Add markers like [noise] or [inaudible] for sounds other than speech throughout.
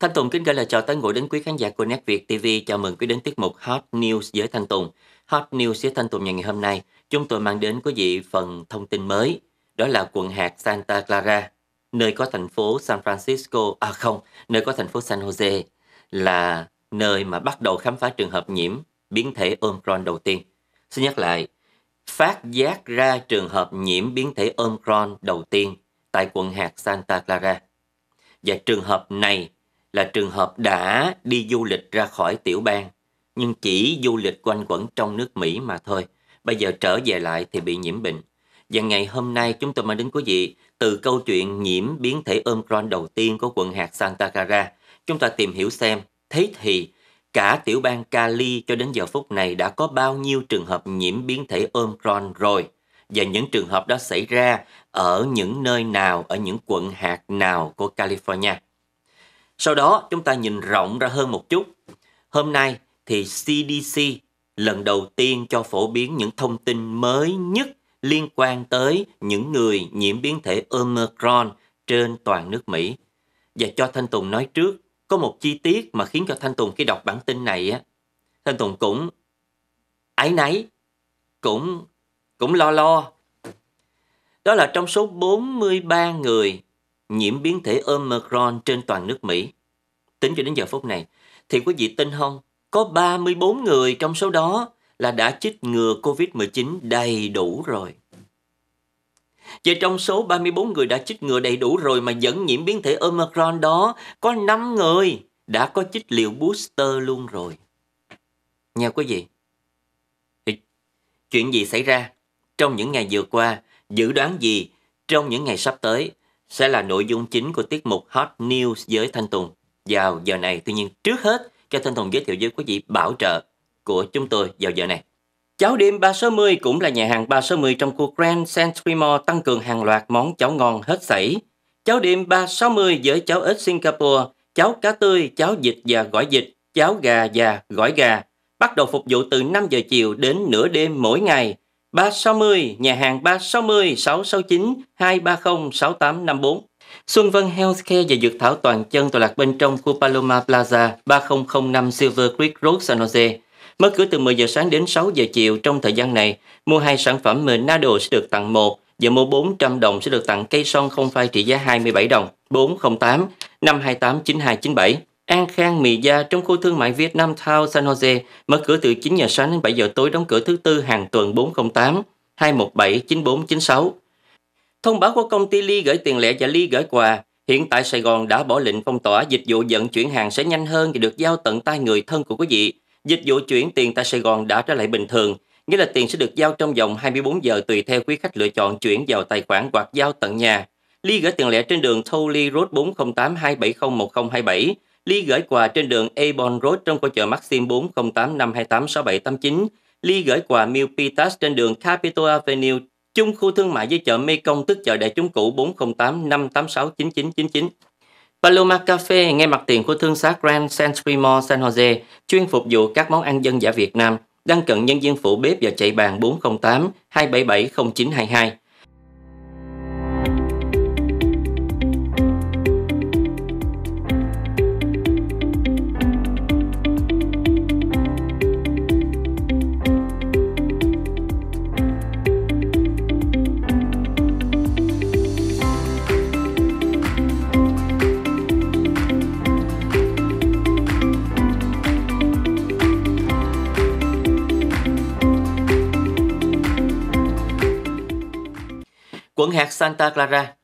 Thanh Tùng kính gửi lời chào tới ngồi đến quý khán giả của Net Việt TV. Chào mừng quý đến tiết mục Hot News với Thanh Tùng. Hot News với Thanh Tùng ngày hôm nay, chúng tôi mang đến quý vị phần thông tin mới. Đó là quận hạt Santa Clara, nơi có thành phố San Francisco, à không, nơi có thành phố San Jose là nơi mà bắt đầu khám phá trường hợp nhiễm biến thể Omicron đầu tiên. Xin nhắc lại, phát giác ra trường hợp nhiễm biến thể Omicron đầu tiên tại quận hạt Santa Clara. Và trường hợp này là trường hợp đã đi du lịch ra khỏi tiểu bang, nhưng chỉ du lịch quanh quẩn trong nước Mỹ mà thôi. Bây giờ trở về lại thì bị nhiễm bệnh. Và ngày hôm nay chúng tôi mang đến quý vị từ câu chuyện nhiễm biến thể Omicron đầu tiên của quận hạt Santa Clara. Chúng ta tìm hiểu xem, thế thì cả tiểu bang Cali cho đến giờ phút này đã có bao nhiêu trường hợp nhiễm biến thể Omicron rồi và những trường hợp đó xảy ra ở những nơi nào, ở những quận hạt nào của California. Sau đó chúng ta nhìn rộng ra hơn một chút. Hôm nay thì CDC lần đầu tiên cho phổ biến những thông tin mới nhất liên quan tới những người nhiễm biến thể Omicron trên toàn nước Mỹ. Và cho Thanh Tùng nói trước, có một chi tiết mà khiến cho Thanh Tùng khi đọc bản tin này á, Thanh Tùng cũng ái náy, cũng cũng lo lo. Đó là trong số 43 người nhiễm biến thể Omicron trên toàn nước Mỹ. Tính cho đến giờ phút này, thì quý vị tin không, có 34 người trong số đó là đã chích ngừa COVID-19 đầy đủ rồi. Vậy trong số 34 người đã chích ngừa đầy đủ rồi mà vẫn nhiễm biến thể Omicron đó, có 5 người đã có chích liều booster luôn rồi. Nha quý vị. chuyện gì xảy ra trong những ngày vừa qua, dự đoán gì trong những ngày sắp tới sẽ là nội dung chính của tiết mục Hot News với Thanh Tùng vào giờ này. Tuy nhiên trước hết cho Thanh Tùng giới thiệu với quý vị bảo trợ của chúng tôi vào giờ này. Cháo đêm 360 cũng là nhà hàng 360 trong khu Grand Centrimo tăng cường hàng loạt món cháo ngon hết sảy. Cháo đêm 360 với cháo ếch Singapore, cháo cá tươi, cháo vịt và gỏi vịt, cháo gà và gỏi gà. Bắt đầu phục vụ từ 5 giờ chiều đến nửa đêm mỗi ngày – 360, nhà hàng 360 669 230 6854. Xuân Vân Healthcare và Dược Thảo Toàn Chân tọa lạc bên trong khu Paloma Plaza 3005 Silver Creek Road San Jose. Mở cửa từ 10 giờ sáng đến 6 giờ chiều trong thời gian này, mua hai sản phẩm Menado sẽ được tặng một và mua 400 đồng sẽ được tặng cây son không phai trị giá 27 đồng 408 528 9297. An Khang Mì Gia trong khu thương mại Việt Nam Town San Jose mở cửa từ 9 giờ sáng đến 7 giờ tối đóng cửa thứ tư hàng tuần 408 217 9496. Thông báo của công ty Ly gửi tiền lẻ và Ly gửi quà. Hiện tại Sài Gòn đã bỏ lệnh phong tỏa, dịch vụ vận chuyển hàng sẽ nhanh hơn và được giao tận tay người thân của quý vị. Dịch vụ chuyển tiền tại Sài Gòn đã trở lại bình thường, nghĩa là tiền sẽ được giao trong vòng 24 giờ tùy theo quý khách lựa chọn chuyển vào tài khoản hoặc giao tận nhà. Ly gửi tiền lẻ trên đường Thâu Ly Road 408 270 1027 Ly gửi quà trên đường Avon Road trong khu chợ Maxim 408 5286789. Ly gửi quà Milpitas trên đường Capitol Avenue, chung khu thương mại với chợ Mekong tức chợ đại chúng cũ 408 5869999. Paloma Cafe ngay mặt tiền của thương xá Grand San Mall San Jose, chuyên phục vụ các món ăn dân giả Việt Nam, đang cận nhân viên phụ bếp và chạy bàn 408 277 0922. Quận hạt Santa Clara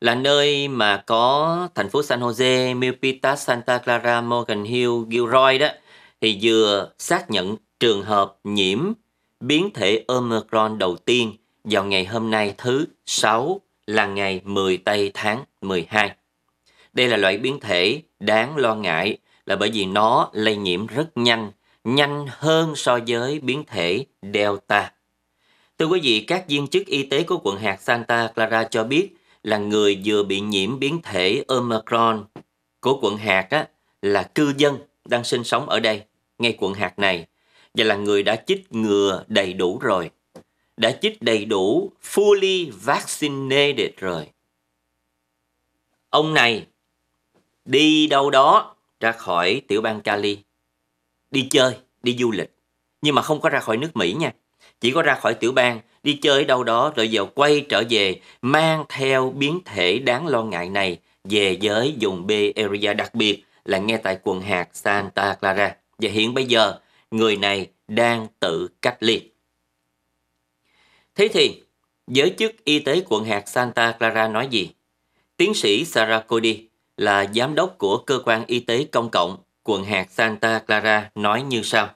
là nơi mà có thành phố San Jose, Milpitas, Santa Clara, Morgan Hill, Gilroy đó thì vừa xác nhận trường hợp nhiễm biến thể Omicron đầu tiên vào ngày hôm nay thứ 6 là ngày 10 tây tháng 12. Đây là loại biến thể đáng lo ngại là bởi vì nó lây nhiễm rất nhanh, nhanh hơn so với biến thể Delta. Thưa quý vị, các viên chức y tế của quận hạt Santa Clara cho biết là người vừa bị nhiễm biến thể Omicron của quận hạt á, là cư dân đang sinh sống ở đây, ngay quận hạt này, và là người đã chích ngừa đầy đủ rồi, đã chích đầy đủ fully vaccinated rồi. Ông này đi đâu đó ra khỏi tiểu bang Cali, đi chơi, đi du lịch, nhưng mà không có ra khỏi nước Mỹ nha chỉ có ra khỏi tiểu bang, đi chơi đâu đó rồi giờ quay trở về, mang theo biến thể đáng lo ngại này về giới vùng B area đặc biệt là nghe tại quần hạt Santa Clara. Và hiện bây giờ, người này đang tự cách ly. Thế thì, giới chức y tế quận hạt Santa Clara nói gì? Tiến sĩ Sarah Cody là giám đốc của cơ quan y tế công cộng quận hạt Santa Clara nói như sau.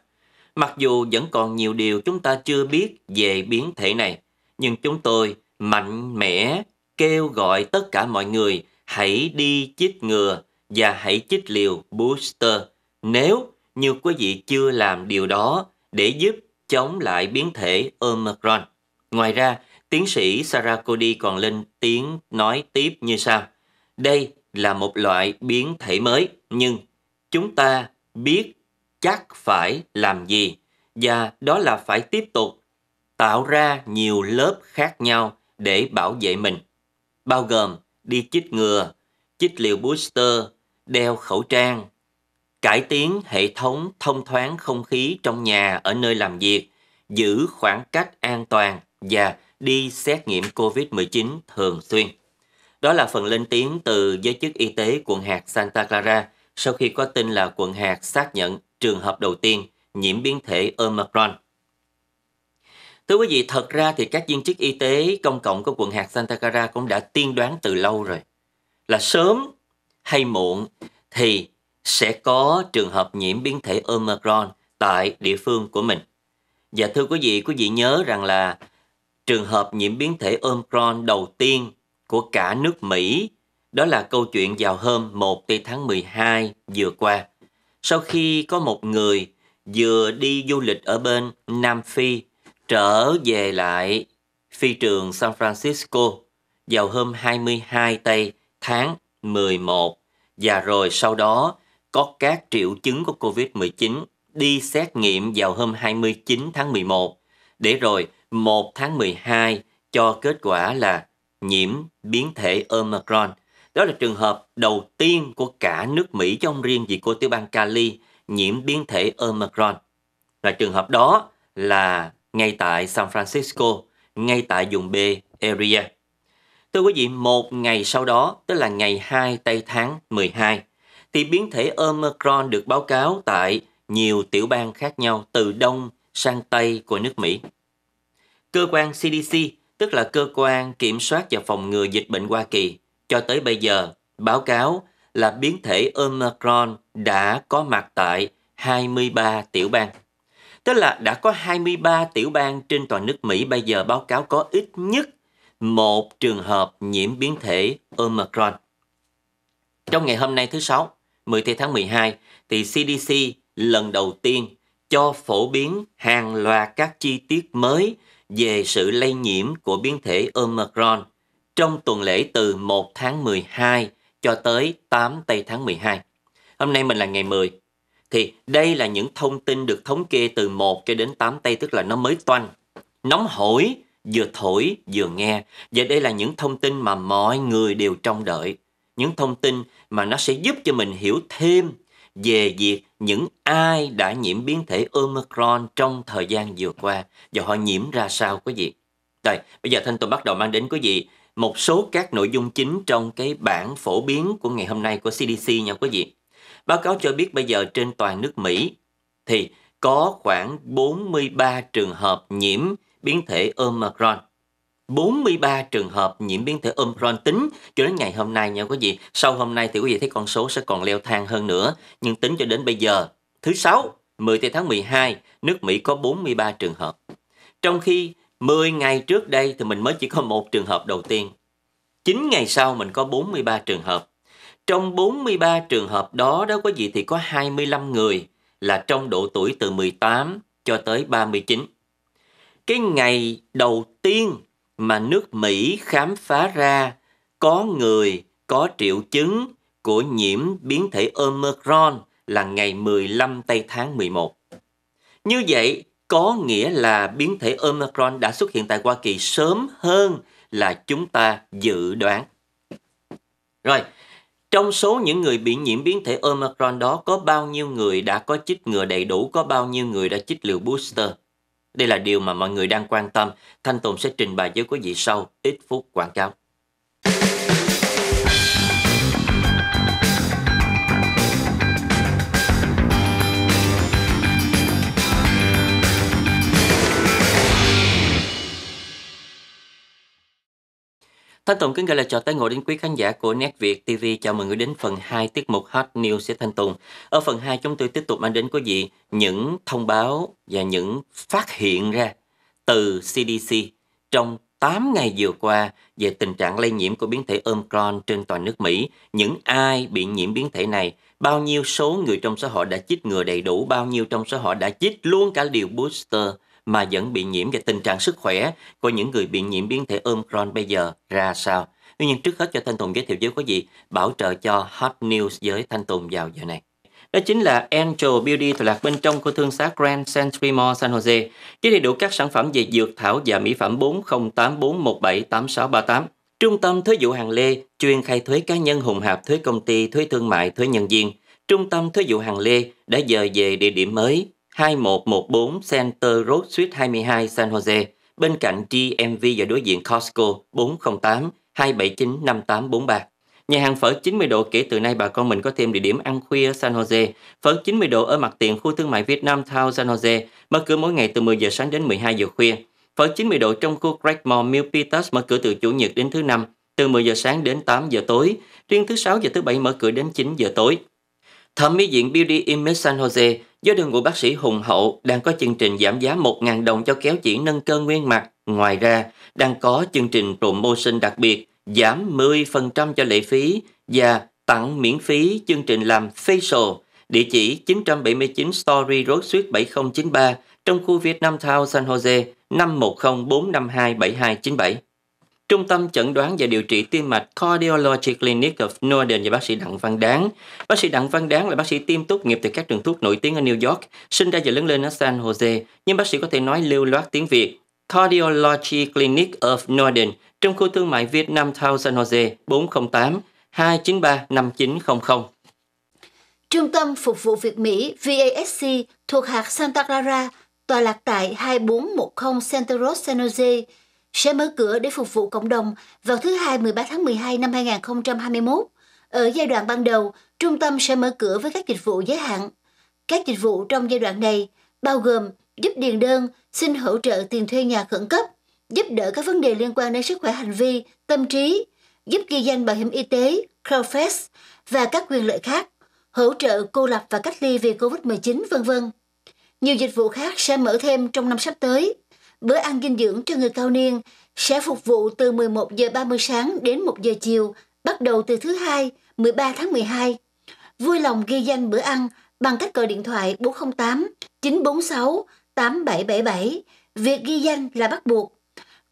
Mặc dù vẫn còn nhiều điều chúng ta chưa biết về biến thể này, nhưng chúng tôi mạnh mẽ kêu gọi tất cả mọi người hãy đi chích ngừa và hãy chích liều booster nếu như quý vị chưa làm điều đó để giúp chống lại biến thể Omicron. Ngoài ra, tiến sĩ Sarah Cody còn lên tiếng nói tiếp như sau. Đây là một loại biến thể mới, nhưng chúng ta biết chắc phải làm gì và đó là phải tiếp tục tạo ra nhiều lớp khác nhau để bảo vệ mình, bao gồm đi chích ngừa, chích liều booster, đeo khẩu trang, cải tiến hệ thống thông thoáng không khí trong nhà ở nơi làm việc, giữ khoảng cách an toàn và đi xét nghiệm COVID-19 thường xuyên. Đó là phần lên tiếng từ giới chức y tế quận hạt Santa Clara sau khi có tin là quận hạt xác nhận trường hợp đầu tiên nhiễm biến thể Omicron. Thưa quý vị, thật ra thì các viên chức y tế công cộng của quận hạt Santa Clara cũng đã tiên đoán từ lâu rồi. Là sớm hay muộn thì sẽ có trường hợp nhiễm biến thể Omicron tại địa phương của mình. Và thưa quý vị, quý vị nhớ rằng là trường hợp nhiễm biến thể Omicron đầu tiên của cả nước Mỹ đó là câu chuyện vào hôm 1 tây tháng 12 vừa qua sau khi có một người vừa đi du lịch ở bên Nam Phi trở về lại phi trường San Francisco vào hôm 22 Tây tháng 11 và rồi sau đó có các triệu chứng của COVID-19 đi xét nghiệm vào hôm 29 tháng 11 để rồi 1 tháng 12 cho kết quả là nhiễm biến thể Omicron – đó là trường hợp đầu tiên của cả nước Mỹ trong riêng gì cô tiểu bang Cali nhiễm biến thể Omicron. Và trường hợp đó là ngay tại San Francisco, ngay tại vùng B area. Thưa quý vị, một ngày sau đó, tức là ngày 2 tây tháng 12, thì biến thể Omicron được báo cáo tại nhiều tiểu bang khác nhau từ đông sang tây của nước Mỹ. Cơ quan CDC, tức là cơ quan kiểm soát và phòng ngừa dịch bệnh Hoa Kỳ, cho tới bây giờ, báo cáo là biến thể Omicron đã có mặt tại 23 tiểu bang. Tức là đã có 23 tiểu bang trên toàn nước Mỹ bây giờ báo cáo có ít nhất một trường hợp nhiễm biến thể Omicron. Trong ngày hôm nay thứ Sáu, 14 tháng 12, thì CDC lần đầu tiên cho phổ biến hàng loạt các chi tiết mới về sự lây nhiễm của biến thể Omicron – trong tuần lễ từ 1 tháng 12 cho tới 8 tây tháng 12. Hôm nay mình là ngày 10. Thì đây là những thông tin được thống kê từ 1 cho đến 8 tây tức là nó mới toanh, nóng hổi, vừa thổi vừa nghe. Và đây là những thông tin mà mọi người đều trông đợi. Những thông tin mà nó sẽ giúp cho mình hiểu thêm về việc những ai đã nhiễm biến thể Omicron trong thời gian vừa qua và họ nhiễm ra sao quý vị. đây bây giờ Thanh Tùng bắt đầu mang đến quý vị một số các nội dung chính trong cái bản phổ biến của ngày hôm nay của CDC nha quý vị. Báo cáo cho biết bây giờ trên toàn nước Mỹ thì có khoảng 43 trường hợp nhiễm biến thể Omicron. 43 trường hợp nhiễm biến thể Omicron tính cho đến ngày hôm nay nha quý vị. Sau hôm nay thì quý vị thấy con số sẽ còn leo thang hơn nữa. Nhưng tính cho đến bây giờ, thứ sáu 10 tháng 12, nước Mỹ có 43 trường hợp. Trong khi 10 ngày trước đây thì mình mới chỉ có một trường hợp đầu tiên. 9 ngày sau mình có 43 trường hợp. Trong 43 trường hợp đó đó có gì thì có 25 người là trong độ tuổi từ 18 cho tới 39. Cái ngày đầu tiên mà nước Mỹ khám phá ra có người có triệu chứng của nhiễm biến thể Omicron là ngày 15 tây tháng 11. Như vậy có nghĩa là biến thể Omicron đã xuất hiện tại Hoa Kỳ sớm hơn là chúng ta dự đoán. Rồi, trong số những người bị nhiễm biến thể Omicron đó có bao nhiêu người đã có chích ngừa đầy đủ, có bao nhiêu người đã chích liều booster? Đây là điều mà mọi người đang quan tâm. Thanh Tùng sẽ trình bày với quý vị sau ít phút quảng cáo. Thanh Tùng kính gửi lời chào tới ngồi đến quý khán giả của Net Việt TV. Chào mừng người đến phần 2 tiết mục Hot News sẽ Thanh Tùng. Ở phần 2 chúng tôi tiếp tục mang đến quý vị những thông báo và những phát hiện ra từ CDC trong 8 ngày vừa qua về tình trạng lây nhiễm của biến thể Omicron trên toàn nước Mỹ. Những ai bị nhiễm biến thể này, bao nhiêu số người trong xã hội đã chích ngừa đầy đủ, bao nhiêu trong xã hội đã chích luôn cả liều booster – mà vẫn bị nhiễm và tình trạng sức khỏe của những người bị nhiễm biến thể Omicron bây giờ ra sao? Tuy nhiên trước hết cho Thanh Tùng giới thiệu với quý vị bảo trợ cho Hot News với Thanh Tùng vào giờ này. Đó chính là Angel Beauty tọa lạc bên trong của thương xá Grand Century Mall San Jose, với đầy đủ các sản phẩm về dược thảo và mỹ phẩm 4084178638. Trung tâm thuế vụ hàng lê chuyên khai thuế cá nhân hùng hạp thuế công ty, thuế thương mại, thuế nhân viên. Trung tâm thuế vụ hàng lê đã dời về địa điểm mới 2114 Center Road Suite 22 San Jose, bên cạnh DMV và đối diện Costco 408 279 5843. Nhà hàng phở 90 độ kể từ nay bà con mình có thêm địa điểm ăn khuya San Jose. Phở 90 độ ở mặt tiền khu thương mại Việt Nam Town San Jose, mở cửa mỗi ngày từ 10 giờ sáng đến 12 giờ khuya. Phở 90 độ trong khu Craigmore Mill Peters mở cửa từ Chủ nhật đến thứ năm, từ 10 giờ sáng đến 8 giờ tối, riêng thứ sáu và thứ bảy mở cửa đến 9 giờ tối. Thẩm mỹ viện Beauty Image San Jose Do đường của bác sĩ Hùng Hậu đang có chương trình giảm giá 1.000 đồng cho kéo chỉ nâng cơ nguyên mặt. Ngoài ra, đang có chương trình promotion đặc biệt giảm 10% cho lệ phí và tặng miễn phí chương trình làm facial. Địa chỉ 979 Story Road Suite 7093 trong khu Việt Nam Town San Jose 510 452 7297. Trung tâm chẩn đoán và điều trị tim mạch Cardiology Clinic of Northern và bác sĩ Đặng Văn Đáng. Bác sĩ Đặng Văn Đáng là bác sĩ tiêm tốt nghiệp từ các trường thuốc nổi tiếng ở New York, sinh ra và lớn lên ở San Jose, nhưng bác sĩ có thể nói lưu loát tiếng Việt. Cardiology Clinic of Northern trong khu thương mại Việt Nam Town San Jose 408 293 5900. Trung tâm Phục vụ Việt Mỹ VASC thuộc hạt Santa Clara, tòa lạc tại 2410 Centro San Jose, sẽ mở cửa để phục vụ cộng đồng vào thứ Hai 13 tháng 12 năm 2021. Ở giai đoạn ban đầu, trung tâm sẽ mở cửa với các dịch vụ giới hạn. Các dịch vụ trong giai đoạn này bao gồm giúp điền đơn, xin hỗ trợ tiền thuê nhà khẩn cấp, giúp đỡ các vấn đề liên quan đến sức khỏe hành vi, tâm trí, giúp ghi danh bảo hiểm y tế, CrowdFest và các quyền lợi khác, hỗ trợ cô lập và cách ly vì COVID-19, vân vân. Nhiều dịch vụ khác sẽ mở thêm trong năm sắp tới. Bữa ăn dinh dưỡng cho người cao niên sẽ phục vụ từ 11 giờ 30 sáng đến 1 giờ chiều, bắt đầu từ thứ hai, 13 tháng 12. Vui lòng ghi danh bữa ăn bằng cách gọi điện thoại 408 946 8777. Việc ghi danh là bắt buộc.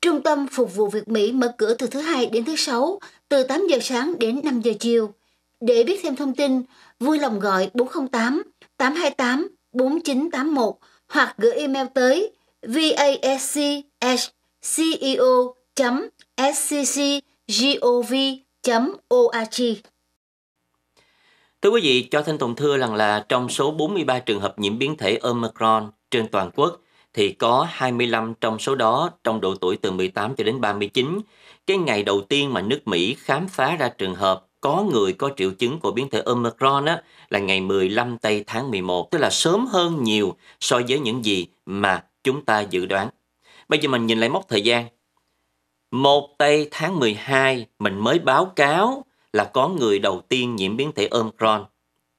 Trung tâm phục vụ Việt Mỹ mở cửa từ thứ hai đến thứ sáu, từ 8 giờ sáng đến 5 giờ chiều. Để biết thêm thông tin, vui lòng gọi 408 828 4981 hoặc gửi email tới vascs.ceo.sccgov.org. E thưa quý vị, cho Thanh Tùng thưa rằng là trong số 43 trường hợp nhiễm biến thể Omicron trên toàn quốc, thì có 25 trong số đó trong độ tuổi từ 18 cho đến 39. Cái ngày đầu tiên mà nước Mỹ khám phá ra trường hợp có người có triệu chứng của biến thể Omicron á, là ngày 15 tây tháng 11, tức là sớm hơn nhiều so với những gì mà chúng ta dự đoán. Bây giờ mình nhìn lại mốc thời gian. một tây tháng 12 mình mới báo cáo là có người đầu tiên nhiễm biến thể Omicron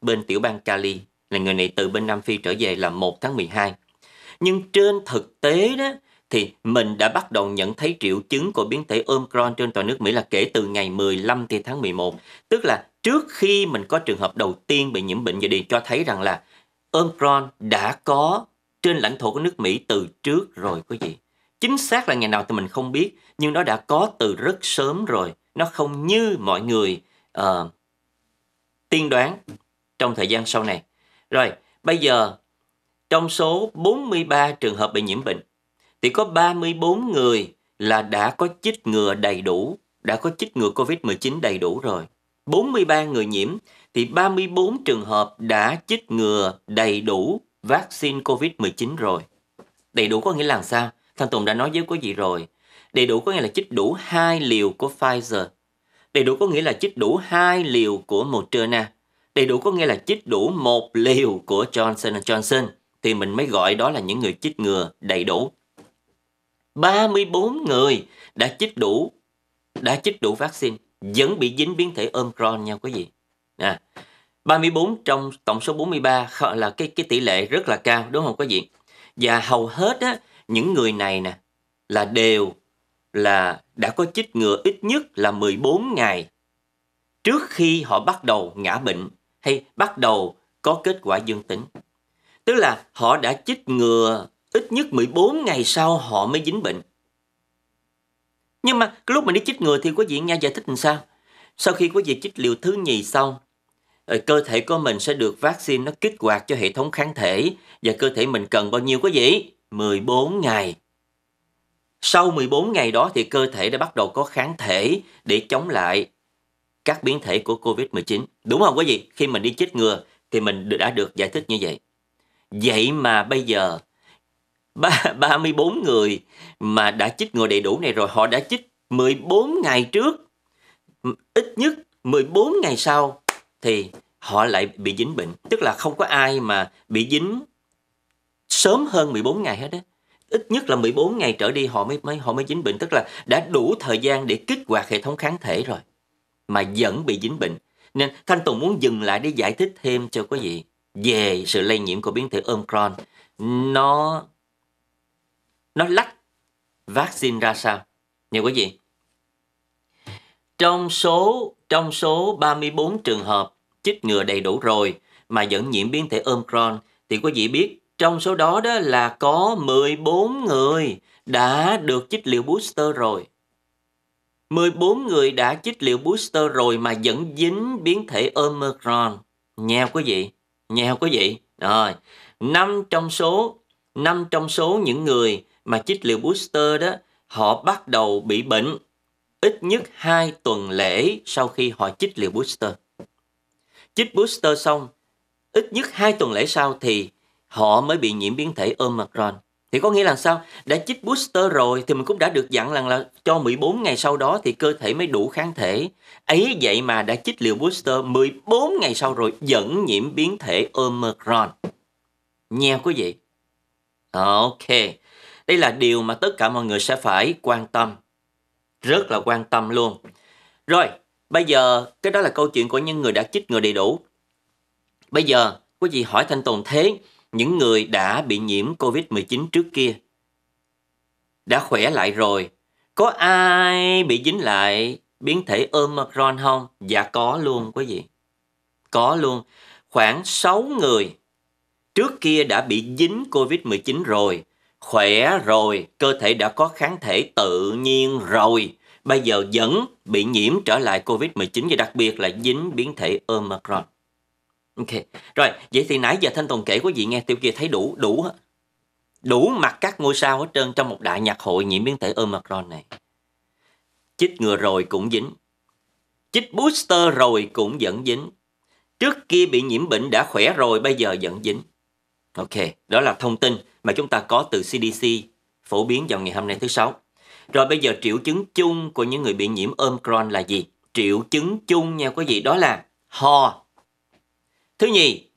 bên tiểu bang Cali là người này từ bên Nam Phi trở về là 1 tháng 12. Nhưng trên thực tế đó thì mình đã bắt đầu nhận thấy triệu chứng của biến thể Omicron trên toàn nước Mỹ là kể từ ngày 15 tháng 11. Tức là trước khi mình có trường hợp đầu tiên bị nhiễm bệnh về đi cho thấy rằng là Omicron đã có trên lãnh thổ của nước Mỹ từ trước rồi quý vị. Chính xác là ngày nào thì mình không biết, nhưng nó đã có từ rất sớm rồi. Nó không như mọi người uh, tiên đoán trong thời gian sau này. Rồi, bây giờ trong số 43 trường hợp bị nhiễm bệnh thì có 34 người là đã có chích ngừa đầy đủ, đã có chích ngừa COVID-19 đầy đủ rồi. 43 người nhiễm thì 34 trường hợp đã chích ngừa đầy đủ vaccine COVID-19 rồi. Đầy đủ có nghĩa là sao? Thằng Tùng đã nói với quý vị rồi. Đầy đủ có nghĩa là chích đủ hai liều của Pfizer. Đầy đủ có nghĩa là chích đủ hai liều của Moderna. Đầy đủ có nghĩa là chích đủ một liều của Johnson Johnson. Thì mình mới gọi đó là những người chích ngừa đầy đủ. 34 người đã chích đủ đã chích đủ vaccine vẫn bị dính biến thể Omicron nha quý vị. Nè, à, 34 trong tổng số 43 là cái cái tỷ lệ rất là cao đúng không quý vị? Và hầu hết á, những người này nè là đều là đã có chích ngừa ít nhất là 14 ngày trước khi họ bắt đầu ngã bệnh hay bắt đầu có kết quả dương tính. Tức là họ đã chích ngừa ít nhất 14 ngày sau họ mới dính bệnh. Nhưng mà cái lúc mình đi chích ngừa thì quý vị nghe giải thích làm sao? Sau khi quý vị chích liều thứ nhì xong Ờ, cơ thể của mình sẽ được vaccine nó kích hoạt cho hệ thống kháng thể và cơ thể mình cần bao nhiêu có gì? 14 ngày. Sau 14 ngày đó thì cơ thể đã bắt đầu có kháng thể để chống lại các biến thể của COVID-19. Đúng không quý vị? Khi mình đi chích ngừa thì mình đã được giải thích như vậy. Vậy mà bây giờ 34 [laughs] người mà đã chích ngừa đầy đủ này rồi họ đã chích 14 ngày trước. Ít nhất 14 ngày sau thì họ lại bị dính bệnh. Tức là không có ai mà bị dính sớm hơn 14 ngày hết á. Ít nhất là 14 ngày trở đi họ mới, mới họ mới dính bệnh, tức là đã đủ thời gian để kích hoạt hệ thống kháng thể rồi mà vẫn bị dính bệnh. Nên Thanh Tùng muốn dừng lại để giải thích thêm cho quý vị về sự lây nhiễm của biến thể Omicron. Nó nó lách vaccine ra sao? nhiều quý vị. Trong số trong số 34 trường hợp chích ngừa đầy đủ rồi mà vẫn nhiễm biến thể Omicron thì quý vị biết trong số đó đó là có 14 người đã được chích liệu booster rồi. 14 người đã chích liệu booster rồi mà vẫn dính biến thể Omicron. Nha quý vị, nha quý vị. Rồi, 5 trong số 5 trong số những người mà chích liệu booster đó, họ bắt đầu bị bệnh ít nhất 2 tuần lễ sau khi họ chích liệu booster chích booster xong, ít nhất 2 tuần lễ sau thì họ mới bị nhiễm biến thể Omicron. Thì có nghĩa là sao? Đã chích booster rồi thì mình cũng đã được dặn rằng là cho 14 ngày sau đó thì cơ thể mới đủ kháng thể. Ấy vậy mà đã chích liều booster 14 ngày sau rồi vẫn nhiễm biến thể Omicron. Nheo quý vị. Ok. Đây là điều mà tất cả mọi người sẽ phải quan tâm. Rất là quan tâm luôn. Rồi, Bây giờ cái đó là câu chuyện của những người đã chích ngừa đầy đủ. Bây giờ quý vị hỏi Thanh Tùng thế những người đã bị nhiễm Covid-19 trước kia đã khỏe lại rồi. Có ai bị dính lại biến thể Omicron không? Dạ có luôn quý vị. Có luôn. Khoảng 6 người trước kia đã bị dính Covid-19 rồi. Khỏe rồi, cơ thể đã có kháng thể tự nhiên rồi bây giờ vẫn bị nhiễm trở lại COVID-19 và đặc biệt là dính biến thể Omicron. Ok, rồi vậy thì nãy giờ Thanh Tùng kể quý vị nghe tiểu kia thấy đủ đủ đủ mặt các ngôi sao ở trên trong một đại nhạc hội nhiễm biến thể Omicron này. Chích ngừa rồi cũng dính. Chích booster rồi cũng vẫn dính. Trước kia bị nhiễm bệnh đã khỏe rồi bây giờ vẫn dính. Ok, đó là thông tin mà chúng ta có từ CDC phổ biến vào ngày hôm nay thứ sáu. Rồi bây giờ triệu chứng chung của những người bị nhiễm Omicron là gì? Triệu chứng chung nha quý vị đó là ho. Thứ nhì,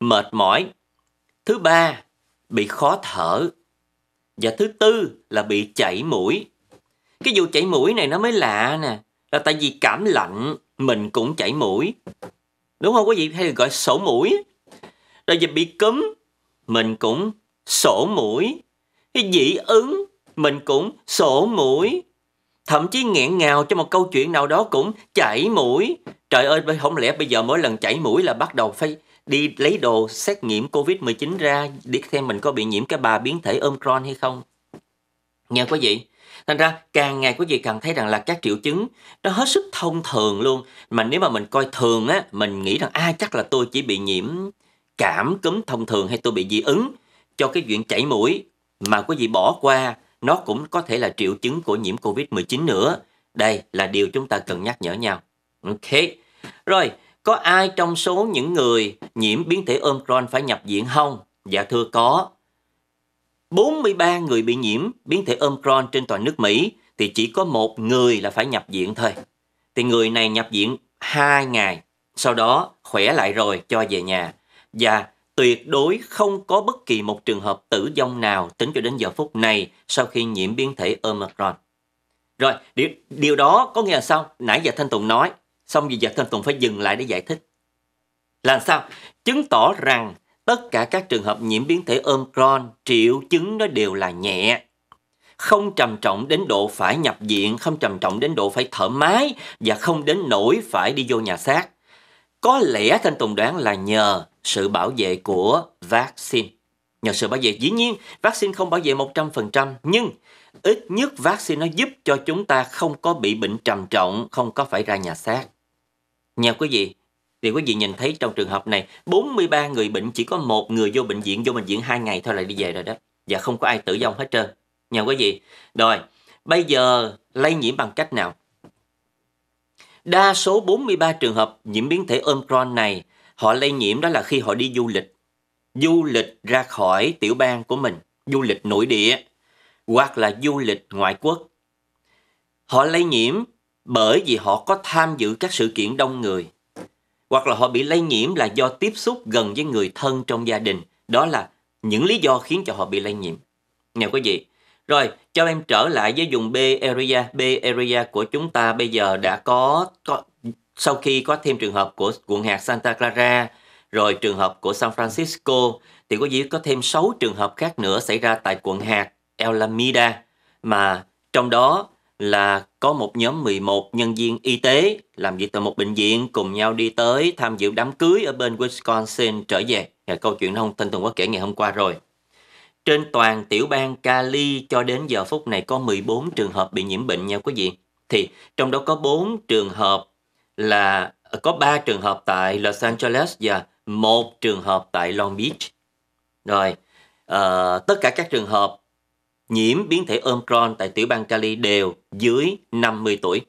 mệt mỏi. Thứ ba, bị khó thở. Và thứ tư là bị chảy mũi. Cái vụ chảy mũi này nó mới lạ nè. Là tại vì cảm lạnh mình cũng chảy mũi. Đúng không quý vị? Hay gọi sổ mũi. Rồi giờ bị cấm mình cũng sổ mũi. Cái dị ứng mình cũng sổ mũi. Thậm chí nghẹn ngào cho một câu chuyện nào đó cũng chảy mũi. Trời ơi, không lẽ bây giờ mỗi lần chảy mũi là bắt đầu phải đi lấy đồ xét nghiệm Covid-19 ra để xem mình có bị nhiễm cái bà biến thể Omicron hay không. Nha quý vị. Thành ra càng ngày quý vị càng thấy rằng là các triệu chứng nó hết sức thông thường luôn. Mà nếu mà mình coi thường á, mình nghĩ rằng a à, chắc là tôi chỉ bị nhiễm cảm cúm thông thường hay tôi bị dị ứng cho cái chuyện chảy mũi mà quý vị bỏ qua nó cũng có thể là triệu chứng của nhiễm COVID-19 nữa. Đây là điều chúng ta cần nhắc nhở nhau. Ok. Rồi, có ai trong số những người nhiễm biến thể Omicron phải nhập viện không? Dạ thưa có. 43 người bị nhiễm biến thể Omicron trên toàn nước Mỹ thì chỉ có một người là phải nhập viện thôi. Thì người này nhập viện 2 ngày, sau đó khỏe lại rồi cho về nhà. Và tuyệt đối không có bất kỳ một trường hợp tử vong nào tính cho đến giờ phút này sau khi nhiễm biến thể Omicron. Rồi, điều, điều đó có nghĩa là sao? Nãy giờ Thanh Tùng nói, xong vì giờ Thanh Tùng phải dừng lại để giải thích. Là sao? Chứng tỏ rằng tất cả các trường hợp nhiễm biến thể Omicron, triệu chứng nó đều là nhẹ, không trầm trọng đến độ phải nhập viện, không trầm trọng đến độ phải thở máy và không đến nỗi phải đi vô nhà xác. Có lẽ Thanh Tùng đoán là nhờ sự bảo vệ của vaccine. Nhờ sự bảo vệ, dĩ nhiên vaccine không bảo vệ 100%, nhưng ít nhất vaccine nó giúp cho chúng ta không có bị bệnh trầm trọng, không có phải ra nhà xác. nhờ quý vị, thì quý vị nhìn thấy trong trường hợp này, 43 người bệnh chỉ có một người vô bệnh viện, vô bệnh viện 2 ngày thôi là đi về rồi đó. Và không có ai tử vong hết trơn. nhờ quý vị, rồi, bây giờ lây nhiễm bằng cách nào? Đa số 43 trường hợp nhiễm biến thể Omicron này Họ lây nhiễm đó là khi họ đi du lịch. Du lịch ra khỏi tiểu bang của mình, du lịch nội địa hoặc là du lịch ngoại quốc. Họ lây nhiễm bởi vì họ có tham dự các sự kiện đông người hoặc là họ bị lây nhiễm là do tiếp xúc gần với người thân trong gia đình. Đó là những lý do khiến cho họ bị lây nhiễm. nghe quý vị, rồi cho em trở lại với vùng B area. B area của chúng ta bây giờ đã có, có sau khi có thêm trường hợp của quận hạt Santa Clara, rồi trường hợp của San Francisco, thì có gì có thêm 6 trường hợp khác nữa xảy ra tại quận hạt El Alameda, mà trong đó là có một nhóm 11 nhân viên y tế làm việc tại một bệnh viện cùng nhau đi tới tham dự đám cưới ở bên Wisconsin trở về. Và câu chuyện không thanh Tùng có kể ngày hôm qua rồi. Trên toàn tiểu bang Cali cho đến giờ phút này có 14 trường hợp bị nhiễm bệnh nha quý vị. Thì trong đó có 4 trường hợp là có 3 trường hợp tại Los Angeles và một trường hợp tại Long Beach. Rồi, uh, tất cả các trường hợp nhiễm biến thể Omicron tại tiểu bang Cali đều dưới 50 tuổi.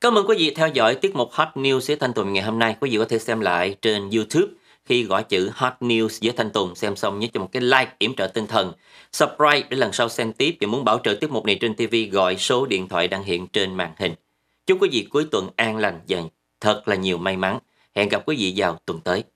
Cảm ơn quý vị theo dõi tiết mục Hot News với Thanh Tùng ngày hôm nay. Quý vị có thể xem lại trên YouTube khi gõ chữ Hot News với Thanh Tùng xem xong nhớ cho một cái like yểm trợ tinh thần. Subscribe để lần sau xem tiếp và muốn bảo trợ tiết mục này trên TV gọi số điện thoại đang hiện trên màn hình. Chúc quý vị cuối tuần an lành và thật là nhiều may mắn. Hẹn gặp quý vị vào tuần tới.